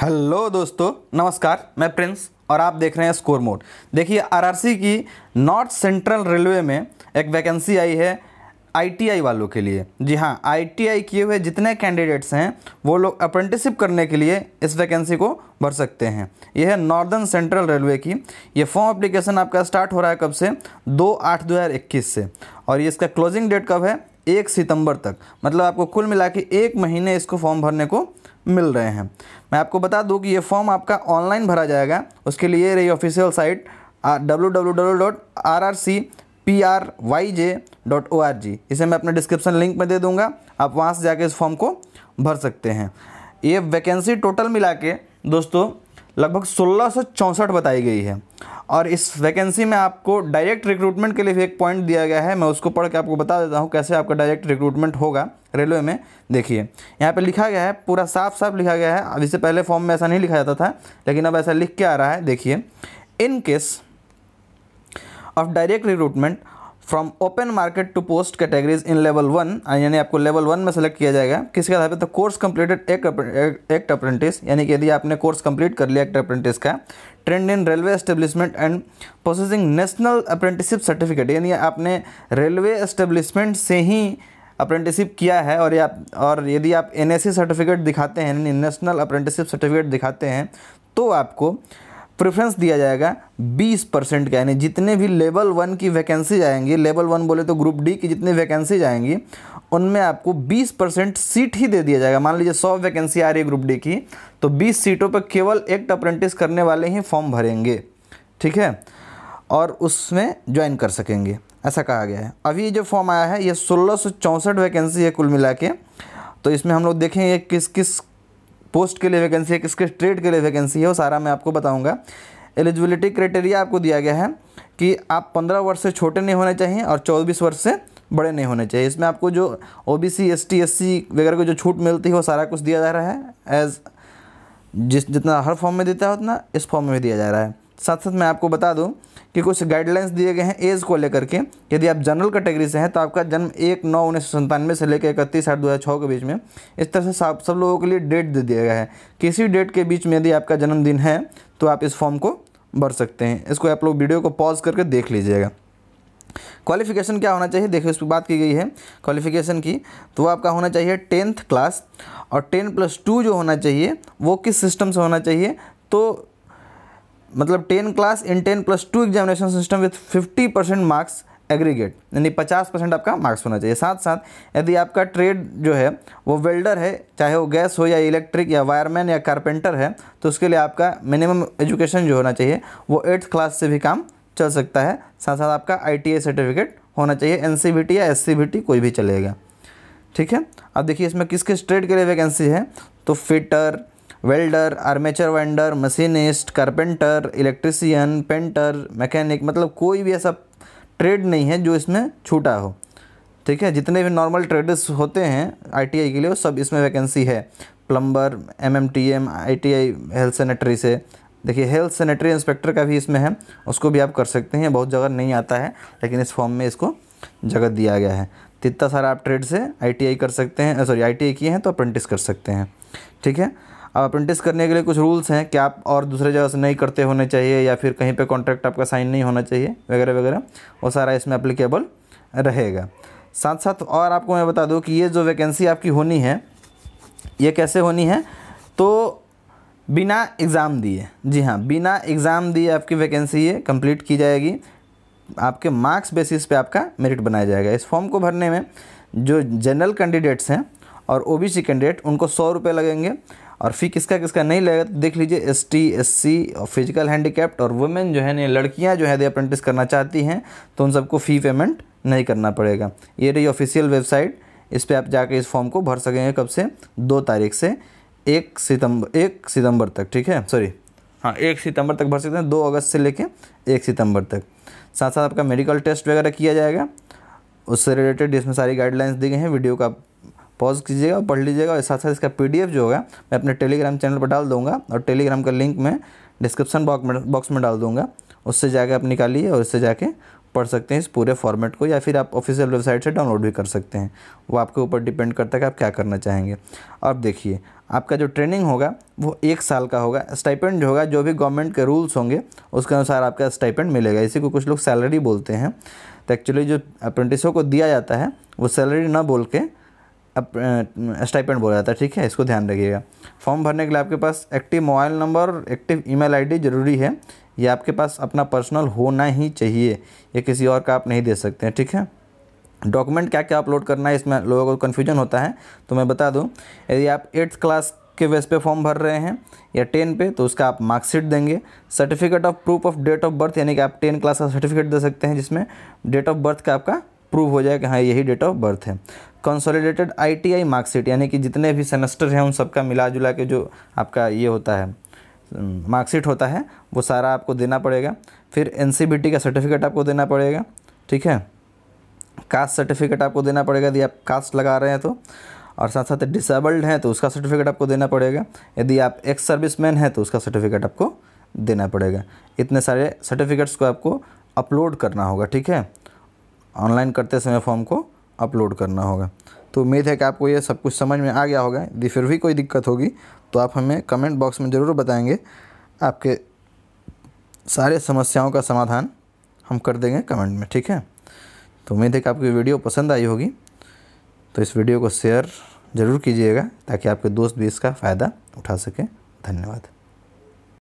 hello दोस्तों नमस्कार मैं प्रिंस और आप देख रहे हैं स्कोर मोड देखिए आरआरसी की नॉर्थ सेंट्रल रेलवे में एक वैकेंसी आई है आईटीआई वालों के लिए जी हाँ आईटीआई किए हुए जितने कैंडिडेट्स हैं वो लोग अप्रेंटिसिप करने के लिए इस वैकेंसी को भर सकते हैं यह है नॉर्दर्न सेंट्रल रेलवे की ये फॉर्म अप्लीकेशन आपका स्टार्ट हो रहा है कब से दो आठ दो हज़ार इक्कीस से और ये इसका क्लोजिंग डेट कब है एक सितंबर तक मतलब आपको कुल मिला के एक महीने इसको फॉर्म भरने को मिल रहे हैं मैं आपको बता दूं कि ये फॉर्म आपका ऑनलाइन भरा जाएगा उसके लिए रही official site W W W dot R R C P R Y J dot O R G इसे मैं अपने डिस्क्रिप्शन लिंक में दे दूंगा आप वहाँ से जाके इस फॉर्म को भर सकते हैं ये वैकेंसी टोटल मिला के दोस्तों लगभग सोलह बताई गई है और इस वैकेंसी में आपको डायरेक्ट रिक्रूटमेंट के लिए भी एक पॉइंट दिया गया है मैं उसको पढ़ के आपको बता देता हूँ कैसे आपका डायरेक्ट रिक्रूटमेंट होगा रेलवे में देखिए यहाँ पे लिखा गया है पूरा साफ साफ लिखा गया है अब इससे पहले फॉर्म में ऐसा नहीं लिखा जाता था लेकिन अब ऐसा लिख के आ रहा है देखिए in case of direct recruitment from open market two post categories in level one यानी आपको लेवल वन में सेलेक्ट किया जाएगा किसके आधार पर तो course completed act act apprentice यानी कि यदि आपने कोर्स कंप्लीट कर लिया एक्ट अप्रेंटिस का trained in railway establishment and processing national apprenticeship certificate यानी आपने रेलवे एस्टेब्लिशमेंट से ही अप्रेंटिसशिप किया है और या और यदि आप एन सर्टिफिकेट e दिखाते हैं यानी नेशनल अप्रेंटिसशिप सर्टिफिकेट दिखाते हैं तो आपको प्रेफरेंस दिया जाएगा 20 परसेंट का यानी जितने भी लेवल वन की वैकेंसीज आएंगी लेवल वन बोले तो ग्रुप डी की जितनी वैकेंसीज आएंगी उनमें आपको 20 परसेंट सीट ही दे दिया जाएगा मान लीजिए 100 वैकेंसी आ रही है ग्रुप डी की तो 20 सीटों पर केवल एक अप्रेंटिस करने वाले ही फॉर्म भरेंगे ठीक है और उसमें ज्वाइन कर सकेंगे ऐसा कहा गया है अभी जो फॉर्म आया है ये सोलह वैकेंसी है कुल मिला के तो इसमें हम लोग देखेंगे किस किस पोस्ट के लिए वैकेंसी है किसके ट्रेड के लिए वैकेंसी है वो सारा मैं आपको बताऊँगा एलिजिबिलिटी क्राइटेरिया आपको दिया गया है कि आप पंद्रह वर्ष से छोटे नहीं होने चाहिए और चौबीस वर्ष से बड़े नहीं होने चाहिए इसमें आपको जो O B C S T S C वगैरह को जो छूट मिलती है वो सारा कुछ दिया जा रहा है एज जिस जितना हर फॉर्म में देता है उतना इस फॉर्म में भी दिया जा रहा है साथ साथ मैं आपको बता दूं कि कुछ गाइडलाइंस दिए गए हैं एज को लेकर के यदि आप जनरल कैटेगरी से हैं तो आपका जन्म एक नौ उन्नीस सौ संतानवे से लेकर इकतीस आठ दो हज़ार छः के बीच में इस तरह से सब सब लोगों के लिए डेट दे दिया गया है किसी डेट के बीच में यदि आपका जन्मदिन है तो आप इस फॉर्म को भर सकते हैं इसको आप लोग वीडियो को पॉज करके देख लीजिएगा क्वालिफिकेशन क्या होना चाहिए देखिए उस पर बात की गई है क्वालिफिकेशन की तो वो आपका होना चाहिए टेंथ क्लास और टेन प्लस टू जो होना चाहिए वो किस सिस्टम से होना चाहिए तो मतलब ten class in ten plus two examination system with fifty percent marks aggregate यानी पचास परसेंट आपका मार्क्स होना चाहिए साथ साथ यदि आपका ट्रेड जो है वो वेल्डर है चाहे वो गैस हो या इलेक्ट्रिक या वायरमैन या कारपेंटर है तो उसके लिए आपका मिनिमम एजुकेशन जो होना चाहिए वो एट्थ क्लास से भी काम चल सकता है साथ साथ आपका आई सर्टिफिकेट होना चाहिए एन या एस कोई भी चलेगा ठीक है अब देखिए इसमें किस किस ट्रेड के लिए वैकेंसी है तो fitter welder armature vendor machinist carpenter electrician painter mechanic मतलब कोई भी ऐसा ट्रेड नहीं है जो इसमें छूटा हो ठीक है जितने भी नॉर्मल ट्रेडर्स होते हैं आईटीआई के लिए वो सब इसमें वैकेंसी है plumber M M T M I T I health sanitary से देखिए हेल्थ सेनेटरी इंस्पेक्टर का भी इसमें है उसको भी आप कर सकते हैं बहुत जगह नहीं आता है लेकिन इस फॉर्म में इसको जगह दिया गया है तो इतना सारा आप ट्रेड से आई कर सकते हैं सॉरी आई किए हैं तो अप्रेंटिस कर सकते हैं ठीक है अब अप्रेंटिस करने के लिए कुछ रूल्स हैं कि आप और दूसरे जगह से नहीं करते होने चाहिए या फिर कहीं पे कॉन्ट्रैक्ट आपका साइन नहीं होना चाहिए वगैरह वगैरह वो सारा इसमें अप्लीकेबल रहेगा साथ साथ और आपको मैं बता दूँ कि ये जो वैकेंसी आपकी होनी है ये कैसे होनी है तो बिना एग्ज़ाम दिए जी हाँ बिना एग्ज़ाम दिए आपकी वैकेंसी ये कंप्लीट की जाएगी आपके मार्क्स बेसिस पे आपका मेरिट बनाया जाएगा इस फॉर्म को भरने में जो जनरल कैंडिडेट्स हैं और ओबीसी कैंडिडेट उनको सौ रुपये लगेंगे और फी किसका किसका नहीं लगेगा तो देख लीजिए एस टी एस सी और फिजिकल हैंडीकैप्ट और वुमेन जो है लड़कियाँ जो है यदि अप्रेंटिस करना चाहती हैं तो उन सबको फ़ी पेमेंट नहीं करना पड़ेगा ये रही ऑफिशियल वेबसाइट इस पर आप जाके इस फॉर्म को भर सकेंगे कब से दो तारीख से एक सितंबर एक सितंबर तक ठीक है सॉरी हाँ एक सितंबर तक भर सकते हैं दो अगस्त से लेके एक सितंबर तक साथ साथ आपका मेडिकल टेस्ट वगैरह किया जाएगा उससे रिलेटेड इसमें सारी गाइडलाइंस दी गई हैं वीडियो का पॉज कीजिएगा और पढ़ लीजिएगा और साथ साथ इसका पी जो होगा मैं अपने टेलीग्राम चैनल पर डाल दूँगा और टेलीग्राम का लिंक मैं डिस्क्रिप्शन बॉक्स में डाल दूँगा उससे जाकर आप निकालिए और उससे जाके पढ़ सकते हैं इस पूरे फॉर्मेट को या फिर आप ऑफिशियल वेबसाइट से डाउनलोड भी कर सकते हैं वो आपके ऊपर डिपेंड करता है कि आप क्या करना चाहेंगे अब देखिए आपका जो ट्रेनिंग होगा वो एक साल का होगा स्टाइपेंड जो होगा जो भी गवर्नमेंट के रूल्स होंगे उसके अनुसार आपका स्टाइपेंड मिलेगा इसी को कुछ लोग सैलरी बोलते हैं तो एक्चुअली जो अप्रेंटिसों को दिया जाता है वो सैलरी ना बोल के स्टाइपेंट बोला जाता है ठीक है इसको ध्यान रखिएगा फॉर्म भरने के लिए आपके पास एक्टिव मोबाइल नंबर और एक्टिव ईमेल आईडी ज़रूरी है ये आपके पास अपना पर्सनल होना ही चाहिए ये किसी और का आप नहीं दे सकते हैं ठीक है डॉक्यूमेंट क्या क्या अपलोड करना है इसमें लोगों को कन्फ्यूजन होता है तो मैं बता दूँ यदि आप एट्थ क्लास के बेस पे फॉर्म भर रहे हैं या टेन पे तो उसका आप मार्कशीट देंगे certificate of proof of date of birth यानी कि आप टेन क्लास का सर्टिफिकेट दे सकते हैं जिसमें डेट ऑफ बर्थ का आपका प्रूव हो जाए कि हाँ यही डेट ऑफ बर्थ है कंसोलिडेटेड आईटीआई मार्कशीट यानी कि जितने भी सेमेस्टर हैं उन सबका मिला जुला के जो आपका ये होता है मार्कशीट होता है वो सारा आपको देना पड़ेगा फिर एन का सर्टिफिकेट आपको देना पड़ेगा ठीक है कास्ट सर्टिफिकेट आपको देना पड़ेगा यदि आप कास्ट लगा रहे हैं तो और साथ साथ डिसेबल्ड हैं तो उसका सर्टिफिकेट आपको देना पड़ेगा यदि आप एक्स मैन हैं तो उसका सर्टिफिकेट आपको देना पड़ेगा इतने सारे सर्टिफिकेट्स को आपको अपलोड करना होगा ठीक है ऑनलाइन करते समय फॉर्म को अपलोड करना होगा तो उम्मीद है कि आपको ये सब कुछ समझ में आ गया होगा यदि फिर भी कोई दिक्कत होगी तो आप हमें कमेंट बॉक्स में ज़रूर बताएंगे आपके सारे समस्याओं का समाधान हम कर देंगे कमेंट में ठीक है तो उम्मीद है कि आपकी वीडियो पसंद आई होगी तो इस वीडियो को शेयर ज़रूर कीजिएगा ताकि आपके दोस्त भी इसका फ़ायदा उठा सकें धन्यवाद